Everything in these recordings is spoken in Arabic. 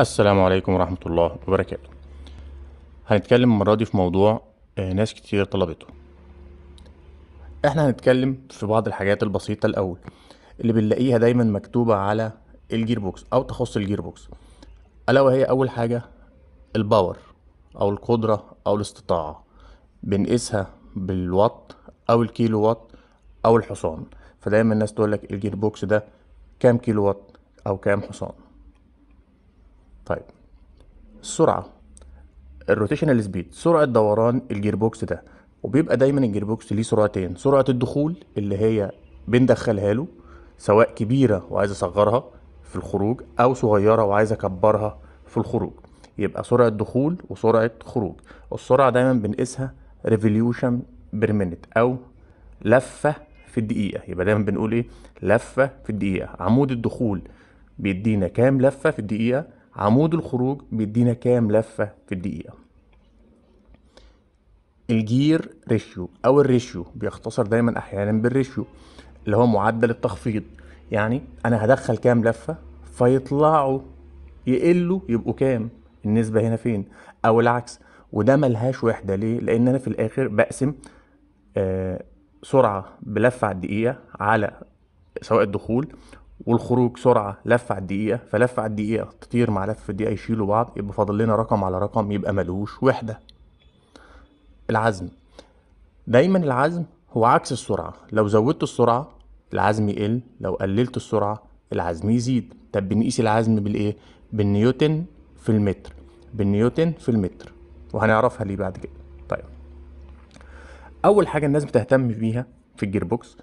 السلام عليكم ورحمة الله وبركاته هنتكلم المرة دي في موضوع آه، ناس كتير طلبته احنا هنتكلم في بعض الحاجات البسيطة الأول اللي بنلاقيها دايما مكتوبة على الجير بوكس أو تخص الجير بوكس ألا وهي أول حاجة الباور أو القدرة أو الاستطاعة بنقيسها بالوات أو الكيلو وات أو الحصان فدايما الناس تقولك الجير بوكس ده كام كيلو وات أو كام حصان طيب السرعه الروتيشنال سبيد سرعه دوران الجير بوكس ده وبيبقى دايما الجير بوكس ليه سرعتين سرعه الدخول اللي هي بندخلها له سواء كبيره وعايز اصغرها في الخروج او صغيره وعايز اكبرها في الخروج يبقى سرعه دخول وسرعه خروج السرعه دايما بنقيسها ريفوليوشن بير مينت او لفه في الدقيقه يبقى دايما بنقول ايه لفه في الدقيقه عمود الدخول بيدينا كام لفه في الدقيقه عمود الخروج بيدينا كام لفة في الدقيقة الجير ريشيو او الريشيو بيختصر دايما احيانا بالريشيو اللي هو معدل التخفيض يعني انا هدخل كام لفة فيطلعوا يقلوا يبقوا كام النسبة هنا فين او العكس وده ملهاش وحدة ليه لان انا في الاخر بقسم آه سرعة بلفة على الدقيقة على سواء الدخول والخروج سرعه لف على الدقيقه فلف على الدقيقه تطير مع لف الدقيقه يشيلوا بعض يبقى فاضل لنا رقم على رقم يبقى ملوش وحده العزم دايما العزم هو عكس السرعه لو زودت السرعه العزم يقل لو قللت السرعه العزم يزيد طب بنقيس العزم بالايه بالنيوتن في المتر بالنيوتن في المتر وهنعرفها ليه بعد كده طيب اول حاجه الناس بتهتم بيها في الجير بوكس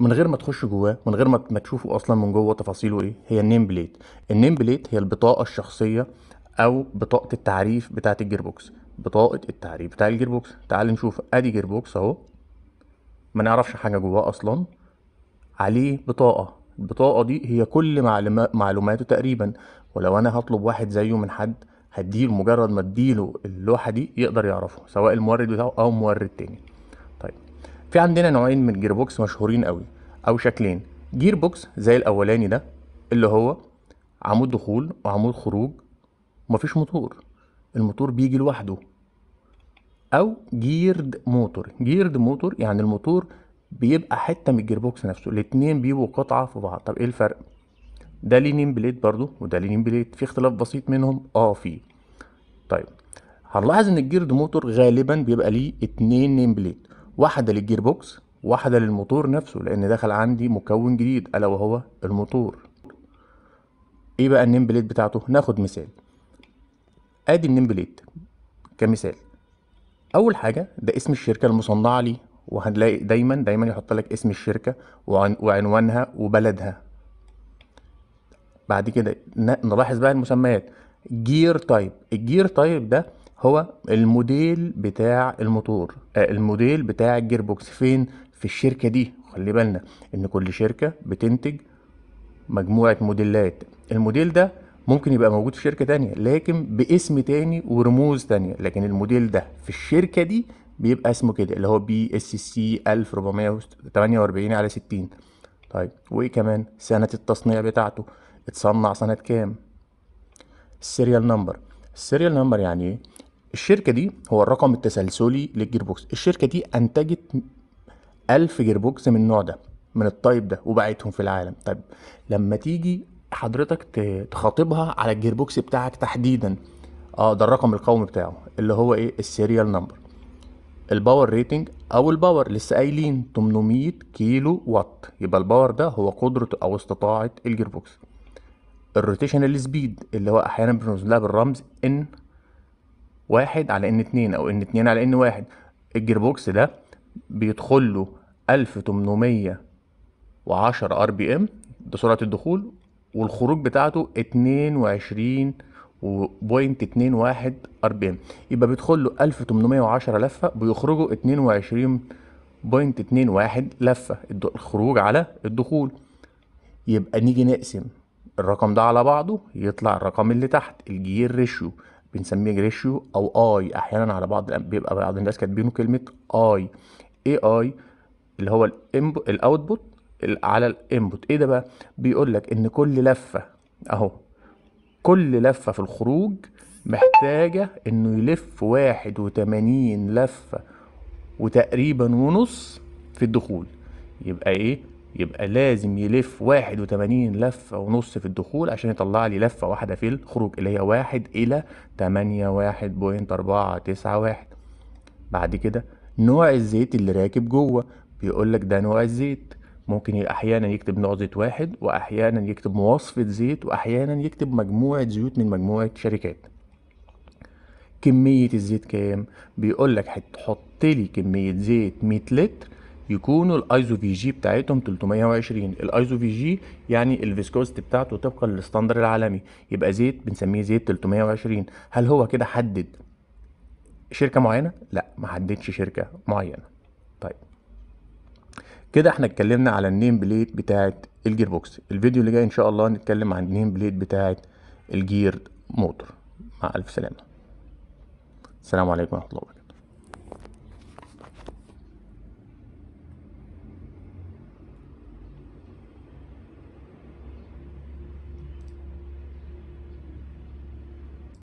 من غير ما تخش جواه من غير ما تشوفوا اصلا من جوه تفاصيله ايه هي النيم بليت النيم بليت هي البطاقه الشخصيه او بطاقه التعريف بتاعه الجير بوكس بطاقه التعريف بتاع الجير بوكس تعال نشوف ادي جير بوكس اهو ما نعرفش حاجه جواه اصلا عليه بطاقه البطاقه دي هي كل معلوماته تقريبا ولو انا هطلب واحد زيه من حد هديله مجرد ما اديله اللوحه دي يقدر يعرفه سواء المورد بتاعه او مورد تاني في عندنا نوعين من الجير بوكس مشهورين قوي او شكلين جير بوكس زي الاولاني ده اللي هو عمود دخول وعمود خروج ومفيش موتور الموتور بيجي لوحده او جيرد موتور جيرد موتور يعني الموتور بيبقى حته من الجير بوكس نفسه الاتنين بيبقوا قطعه في بعض طب ايه الفرق ده ليه نيم بليد برضه وده ليه نيم بليد في اختلاف بسيط منهم اه في طيب هنلاحظ ان الجيرد موتور غالبا بيبقى ليه اتنين نيم بليد واحدة للجير بوكس واحدة للموتور نفسه لأن دخل عندي مكون جديد ألا وهو الموتور ايه بقى النيم بليت بتاعته ناخد مثال ادي النيم بليت كمثال اول حاجه ده اسم الشركه المصنعه ليه وهنلاقي دايما دايما يحط لك اسم الشركه وعن وعنوانها وبلدها بعد كده نلاحظ بقى المسميات جير تايب الجير تايب ده هو الموديل بتاع الموتور آه، الموديل بتاع الجير بوكس فين في الشركه دي خلي بالنا ان كل شركه بتنتج مجموعه موديلات الموديل ده ممكن يبقى موجود في شركه تانية لكن باسم تاني ورموز تانية لكن الموديل ده في الشركه دي بيبقى اسمه كده اللي هو بي اس سي 1448 على 60 طيب وايه كمان سنه التصنيع بتاعته اتصنع سنه كام السيريال نمبر السيريال نمبر يعني ايه الشركة دي هو الرقم التسلسلي للجيربوكس الشركة دي أنتجت ألف جيربوكس من النوع ده من الطيب ده وباعتهم في العالم طيب لما تيجي حضرتك تخاطبها على الجيربوكس بتاعك تحديدا اه ده الرقم القومي بتاعه اللي هو ايه السيريال نمبر الباور ريتنج او الباور لسه قايلين 800 كيلو وات يبقى الباور ده هو قدرة او استطاعة الجيربوكس الروتيشنال سبيد اللي هو احيانا بنرمز لها بالرمز ان واحد على ان اتنين او ان اتنين على ان واحد الجير بوكس ده بيدخل له 1810 ار بي ام ده سرعه الدخول والخروج بتاعته 22.21 وبوينت ار بي ام يبقى بيدخل له 1810 لفه بيخرجوا 22.21 بوينت لفه الخروج على الدخول يبقى نيجي نقسم الرقم ده على بعضه يطلع الرقم اللي تحت الجير ريشيو بنسميه ريشيو او اي احيانا على بعض بيبقى بعض الناس كاتبينه كلمه اي اي اي اللي هو الاوتبوت على الانبوت ايه ده بقى بيقول لك ان كل لفه اهو كل لفه في الخروج محتاجه انه يلف واحد وتمانين لفه وتقريبا ونص في الدخول يبقى ايه يبقى لازم يلف 81 لفة ونص في الدخول عشان يطلع لي لفة واحدة في الخروج اللي هي واحد إلى تمانية واحد بوينت أربعة تسعة واحد بعد كده نوع الزيت اللي راكب جوه بيقول لك ده نوع الزيت ممكن أحيانا يكتب نوع زيت واحد وأحيانا يكتب مواصفة زيت وأحيانا يكتب مجموعة زيوت من مجموعة شركات كمية الزيت كام بيقول لك هتحط لي كمية زيت 100 لتر يكونوا الايزو في جي بتاعتهم 320 الايزو في جي يعني الفيسكوست بتاعته طبقا للستاندر العالمي يبقى زيت بنسميه زيت 320 هل هو كده حدد شركه معينه لا ما حددش شركه معينه طيب كده احنا اتكلمنا على النيم بليت بتاعه الجير بوكس الفيديو اللي جاي ان شاء الله نتكلم عن النيم بليت بتاعه الجير موتور مع الف سلامه السلام عليكم ورحمه الله وبركاته